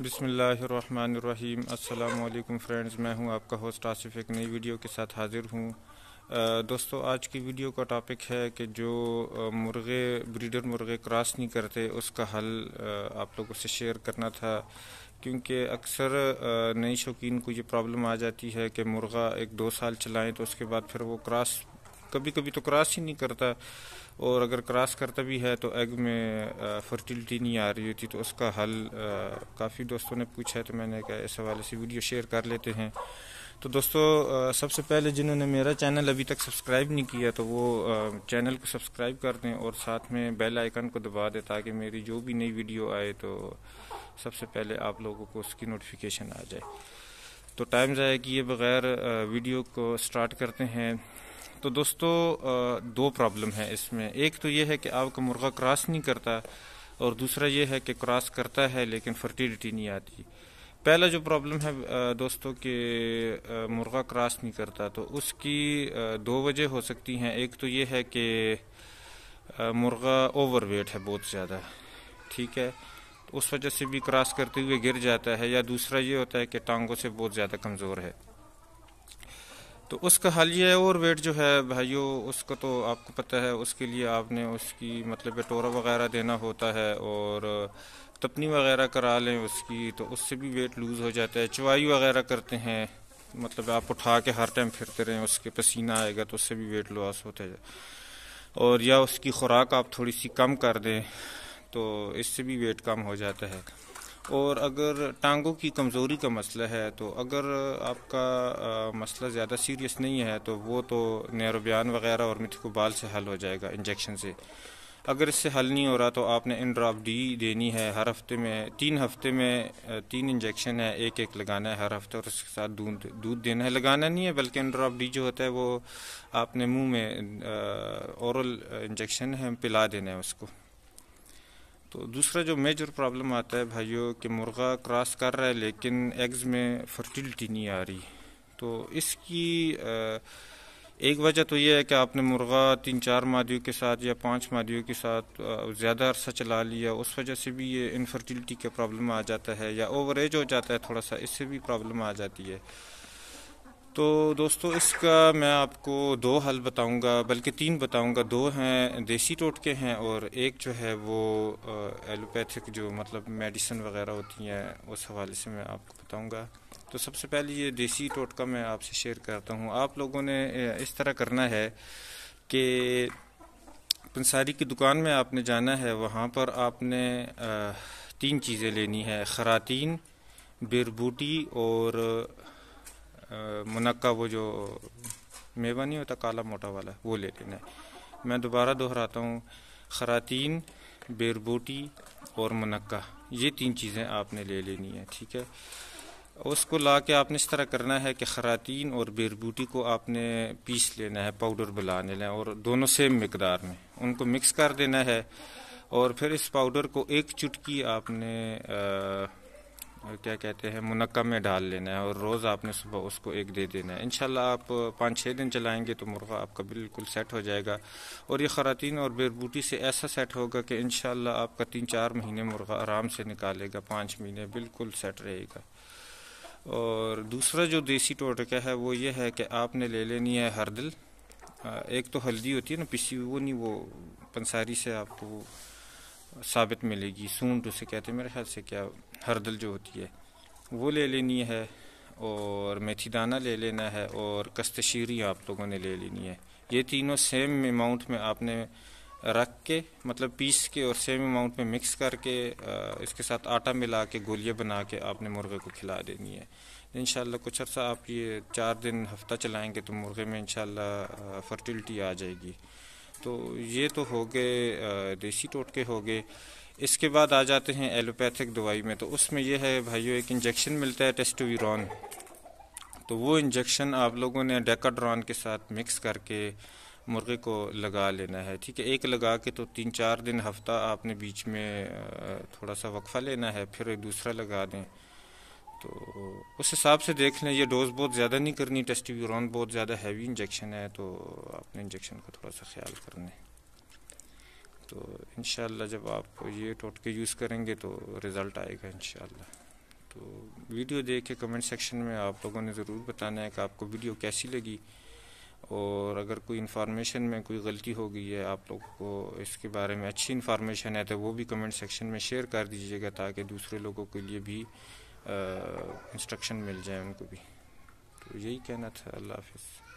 बिसमीम् अल्लाम फ्रेंड्स मैं हूं आपका होस्ट आसिफ एक नई वीडियो के साथ हाज़िर हूं दोस्तों आज की वीडियो का टॉपिक है कि जो मुर्गे ब्रीडर मुर्गे क्रॉस नहीं करते उसका हल आप लोगों से शेयर करना था क्योंकि अक्सर नई शौकीन को ये प्रॉब्लम आ जाती है कि मुर्गा एक दो साल चलाएं तो उसके बाद फिर वो क्रॉस कभी कभी तो क्रॉस ही नहीं करता और अगर क्रॉस करता भी है तो एग में फर्टिलिटी नहीं आ रही होती तो उसका हल काफ़ी दोस्तों ने पूछा है तो मैंने कहा इस हवाले से वीडियो शेयर कर लेते हैं तो दोस्तों सबसे पहले जिन्होंने मेरा चैनल अभी तक सब्सक्राइब नहीं किया तो वो चैनल को सब्सक्राइब कर दें और साथ में बेल आइकन को दबा दें ताकि मेरी जो भी नई वीडियो आए तो सबसे पहले आप लोगों को उसकी नोटिफिकेशन आ जाए तो टाइम ज़ाया किए बग़ैर वीडियो को स्टार्ट करते हैं तो दोस्तों दो प्रॉब्लम है इसमें एक तो ये है कि आपका मुर्गा क्रॉस नहीं करता और दूसरा ये है कि क्रॉस करता है लेकिन फर्टिलिटी नहीं आती पहला जो प्रॉब्लम है दोस्तों कि मुर्गा क्रॉस नहीं करता तो उसकी दो वजह हो सकती हैं एक तो ये है कि मुर्गा ओवरवेट है बहुत ज़्यादा ठीक है उस वजह से भी क्रॉस करते हुए गिर जाता है या दूसरा ये होता है कि टांगों से बहुत ज़्यादा कमज़ोर है तो उसका हल ये है और वेट जो है भाइयों उसका तो आपको पता है उसके लिए आपने उसकी मतलब टोरा वगैरह देना होता है और तपनी वगैरह करा लें उसकी तो उससे भी वेट लूज़ हो जाता है चवाई वगैरह करते हैं मतलब आप उठा के हर टाइम फिरते रहें उसके पसीना आएगा तो उससे भी वेट लॉस होता है और या उसकी खुराक आप थोड़ी सी कम कर दें तो इससे भी वेट कम हो जाता है और अगर टांगों की कमज़ोरी का मसला है तो अगर आपका आ, मसला ज़्यादा सीरियस नहीं है तो वो तो नैरोबियान वगैरह और बाल से हल हो जाएगा इंजेक्शन से अगर इससे हल नहीं हो रहा तो आपने इनड्राप डी देनी है हर हफ्ते में तीन हफ्ते में तीन इंजेक्शन है एक एक लगाना है हर हफ्ते और उसके साथ दूध दूध देना है लगाना नहीं है बल्कि इनड्राप डी जो होता है वो आपने मुंह में औरल इंजेक्शन है पिला देना है उसको तो दूसरा जो मेजर प्रॉब्लम आता है भाइयों कि मुर्गा क्रॉस कर रहा है लेकिन एग्ज़ में फर्टिलिटी नहीं आ रही तो इसकी एक वजह तो यह है कि आपने मुर्गा तीन चार मादियों के साथ या पांच मादियों के साथ ज़्यादा अरसा चला लिया उस वजह से भी ये इनफर्टिलिटी का प्रॉब्लम आ जाता है या ओवर एज हो जाता है थोड़ा सा इससे भी प्रॉब्लम आ जाती है तो दोस्तों इसका मैं आपको दो हल बताऊंगा बल्कि तीन बताऊंगा दो हैं देसी टोटके हैं और एक जो है वो एलोपैथिक जो मतलब मेडिसिन वगैरह होती हैं उस हवाले से मैं आपको बताऊंगा तो सबसे पहले ये देसी टोटका मैं आपसे शेयर करता हूँ आप लोगों ने इस तरह करना है कि पंसारी की दुकान में आपने जाना है वहाँ पर आपने तीन चीज़ें लेनी है खरातीन बिरबूटी और मुनक्का वो जो मेवा नहीं होता काला मोटा वाला वो ले लेना है मैं दोबारा दोहराता हूँ खरातीन बेरबोटी और मुनक्का ये तीन चीज़ें आपने ले लेनी है ठीक है उसको ला के आपने इस तरह करना है कि खरातीन और बेरबूटी को आपने पीस लेना है पाउडर बुला लेना है और दोनों सेम मकदार में उनको मिक्स कर देना है और फिर इस पाउडर को एक चुटकी आपने आ, और क्या कहते हैं मुनक्का में डाल लेना है और रोज़ आपने सुबह उसको एक दे देना है इनशाला आप पाँच छः दिन चलाएंगे तो मुर्गा आपका बिल्कुल सेट हो जाएगा और ये ख़रातीन और बेरबूटी से ऐसा सेट होगा कि इन आपका तीन चार महीने मुर्गा आराम से निकालेगा पाँच महीने बिल्कुल सेट रहेगा और दूसरा जो देसी टोटका है वो ये है कि आपने ले लेनी है हरदल एक तो हल्दी होती है ना पिसी वो नहीं वो पंसारी से आपको साबित मिलेगी सूंट उसे कहते हैं मेरे ख्याल से क्या हरदल जो होती है वो ले लेनी है और मेथी दाना ले लेना है और कस्तशीरी आप लोगों ने ले लेनी है ये तीनों सेम अमाउंट में आपने रख के मतलब पीस के और सेम अमाउंट में मिक्स करके इसके साथ आटा मिला के गोलियाँ बना के आपने मुर्गे को खिला देनी है इन कुछ अर्सा आप ये चार दिन हफ्ता चलाएंगे तो मुर्गे में इनशाला फर्टिलिटी आ जाएगी तो ये तो हो गए देसी टोटके हो गए इसके बाद आ जाते हैं एलोपैथिक दवाई में तो उसमें यह है भाइयों एक इंजेक्शन मिलता है टेस्टोवीरॉन तो वो इंजेक्शन आप लोगों ने डेकाड्रॉन के साथ मिक्स करके मुर्गे को लगा लेना है ठीक है एक लगा के तो तीन चार दिन हफ्ता आपने बीच में थोड़ा सा वक्फा लेना है फिर एक दूसरा लगा दें तो उस हिसाब से देख लें ये डोज़ बहुत ज़्यादा नहीं करनी टेस्टिव्यूरॉन बहुत ज़्यादा हैवी इंजेक्शन है तो आपने इंजेक्शन का थोड़ा सा ख्याल करना है तो इन जब आप ये टोटके यूज़ करेंगे तो रिज़ल्ट आएगा इन तो वीडियो देख के कमेंट सेक्शन में आप लोगों ने ज़रूर बताना है कि आपको वीडियो कैसी लगी और अगर कोई इन्फॉर्मेशन में कोई गलती हो गई है आप लोगों को इसके बारे में अच्छी इन्फॉर्मेशन है तो वो भी कमेंट सेक्शन में शेयर कर दीजिएगा ताकि दूसरे लोगों के लिए भी इंस्ट्रक्शन मिल जाए उनको भी तो यही कहना था अल्लाह हाफिज़